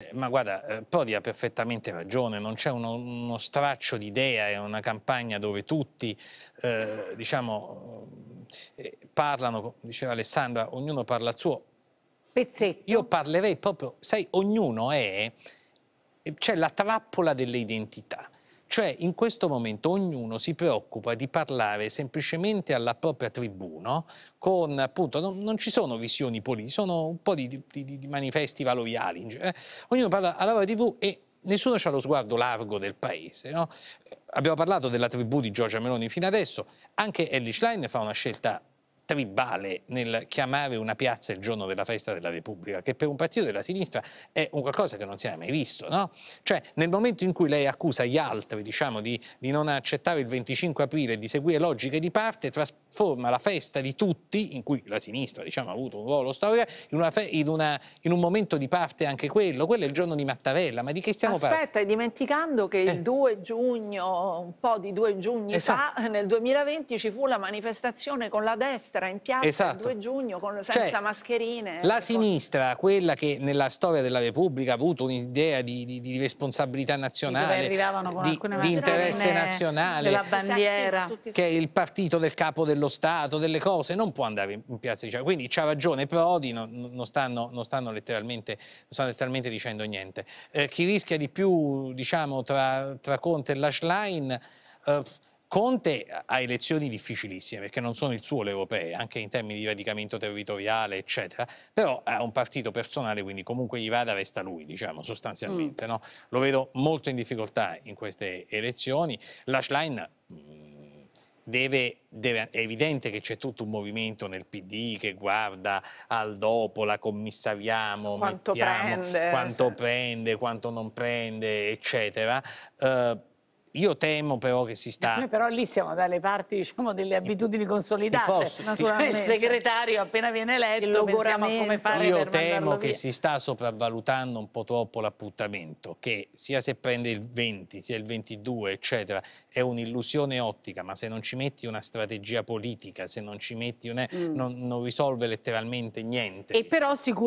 Eh, ma guarda, eh, Prodi ha perfettamente ragione, non c'è uno, uno, straccio di idea, è una campagna dove tutti, eh, diciamo, eh, parlano, diceva Alessandra, ognuno parla il suo. Pezzetto. Io parlerei proprio, sai, ognuno è, eh, c'è la trappola delle identità. Cioè in questo momento ognuno si preoccupa di parlare semplicemente alla propria tribù, no? con appunto non, non, ci sono visioni politiche, sono un po' di, di, di manifesti valoriali. Eh? Ognuno parla alla propria tribù e nessuno ha lo sguardo largo del paese. No? Abbiamo parlato della tribù di Giorgia Meloni fino adesso, anche Ellis Line fa una scelta tribale nel chiamare una piazza il giorno della festa della Repubblica, che per un partito della sinistra è un qualcosa che non si è mai visto, no? Cioè, nel momento in cui lei accusa gli altri, diciamo, di, di non accettare il 25 aprile e di seguire logiche di parte, trasforma la festa di tutti, in cui la sinistra, diciamo, ha avuto un ruolo storico, in, una, in, una, in un momento di parte anche quello. Quello è il giorno di Mattarella, ma di che stiamo parlando? Aspetta, par dimenticando che eh. il 2 giugno, un po' di 2 giugni esatto. fa, nel 2020, ci fu la manifestazione con la destra sinistra in piazza esatto. il 2 giugno con, cioè, senza cioè, mascherine. La ecco. sinistra, quella che nella storia della Repubblica ha avuto un'idea di, di, di responsabilità nazionale, di, di interesse nazionale, della bandiera, che è il partito del capo dello Stato, delle cose, non può andare in, piazza. Diciamo. Quindi c'ha ragione Prodi, non, non, stanno, non, stanno non, stanno, letteralmente, dicendo niente. Eh, chi rischia di più diciamo, tra, tra Conte e Lashline... Uh, eh, Conte ha elezioni difficilissime perché non sono il suo le europee, anche in termini di radicamento territoriale, eccetera, però ha un partito personale, quindi comunque gli vada resta lui, diciamo, sostanzialmente. Mm. No? Lo vedo molto in difficoltà in queste elezioni. La Schlein... Mm, deve, deve, è evidente che c'è tutto un movimento nel PD che guarda al dopo, la commissariamo, quanto, mettiamo, prende, quanto sì. prende, quanto non prende, eccetera. Uh, io temo però che si sta... Noi però lì siamo dalle parti diciamo, delle abitudini consolidate. Posso, cioè, naturalmente. Il segretario appena viene eletto pensiamo a come fare Io temo che via. si sta sopravvalutando un po' troppo l'appuntamento, che sia se prende il 20, sia il 22, eccetera, è un'illusione ottica, ma se non ci metti una strategia politica, se non ci metti... Una... Mm. Non, non risolve letteralmente niente. E però sicuramente